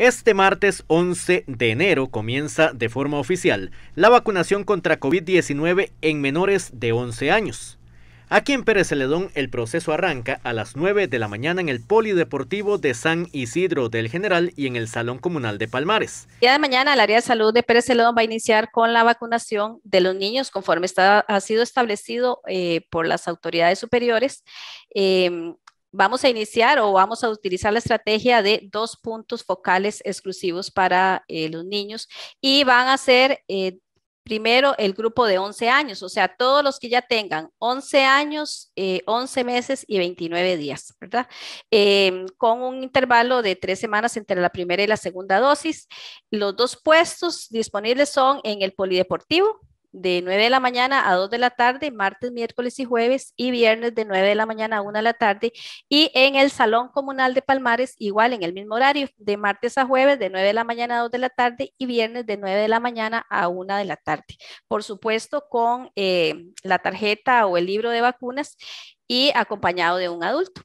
Este martes 11 de enero comienza de forma oficial la vacunación contra COVID-19 en menores de 11 años. Aquí en Pérez Celedón el proceso arranca a las 9 de la mañana en el Polideportivo de San Isidro del General y en el Salón Comunal de Palmares. El día de mañana el área de salud de Pérez Celedón va a iniciar con la vacunación de los niños conforme ha sido establecido eh, por las autoridades superiores. Em, vamos a iniciar o vamos a utilizar la estrategia de dos puntos focales exclusivos para eh, los niños y van a ser eh, primero el grupo de 11 años, o sea, todos los que ya tengan 11 años, 11 eh, meses y 29 días, ¿verdad? Em, con un intervalo de tres semanas entre la primera y la segunda dosis. Los dos puestos disponibles son en el polideportivo, de 9 de la mañana a 2 de la tarde, martes, miércoles y jueves y viernes de 9 de la mañana a 1 de la tarde y en el Salón Comunal de Palmares igual en el mismo horario, de martes a jueves de 9 de la mañana a 2 de la tarde y viernes de 9 de la mañana a 1 de la tarde. Por supuesto con eh, la tarjeta o el libro de vacunas y acompañado de un adulto.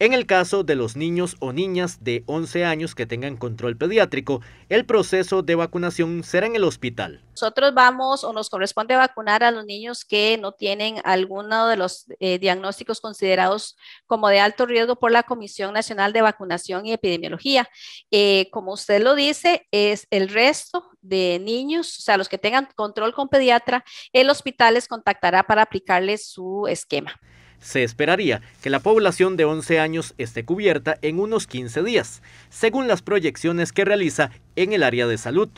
En el caso de los niños o niñas de 11 años que tengan control pediátrico, el proceso de vacunación será en el hospital. Nosotros vamos o nos corresponde vacunar a los niños que no tienen alguno de los eh, diagnósticos considerados como de alto riesgo por la Comisión Nacional de Vacunación y Epidemiología. Eh, como usted lo dice, es el resto de niños, o sea, los que tengan control con pediatra, el hospital les contactará para aplicarles su esquema. Se esperaría que la población de 11 años esté cubierta en unos 15 días, según las proyecciones que realiza en el área de salud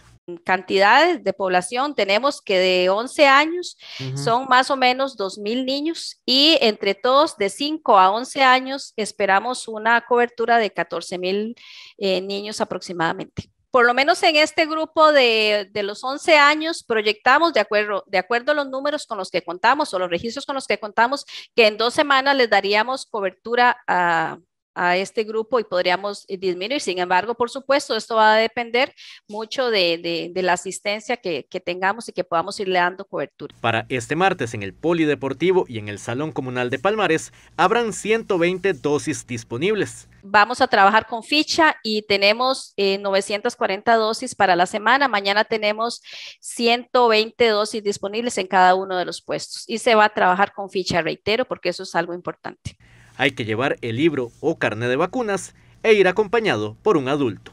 cantidades de población tenemos que de 11 años son más o menos 2.000 niños y entre todos de 5 a 11 años esperamos una cobertura de 14.000 eh, niños aproximadamente por lo menos en este grupo de, de, los 11 años, proyectamos de acuerdo, de acuerdo a los números con los que contamos o los registros con los que contamos, que en dos semanas les daríamos cobertura a, a este grupo y podríamos eh, disminuir. Sin embargo, por supuesto, esto va a depender mucho de, la asistencia que, tengamos y que podamos irle dando cobertura. Para este martes en el Polideportivo y en el Salón Comunal de Palmares, habrán 120 dosis disponibles. Vamos a trabajar con ficha y tenemos 940 eh, dosis para la semana. Mañana tenemos 120 dosis disponibles en cada uno de los puestos y se va a trabajar con ficha, reitero, porque eso es algo importante. Hay que llevar el libro o carne de vacunas e ir acompañado por un adulto.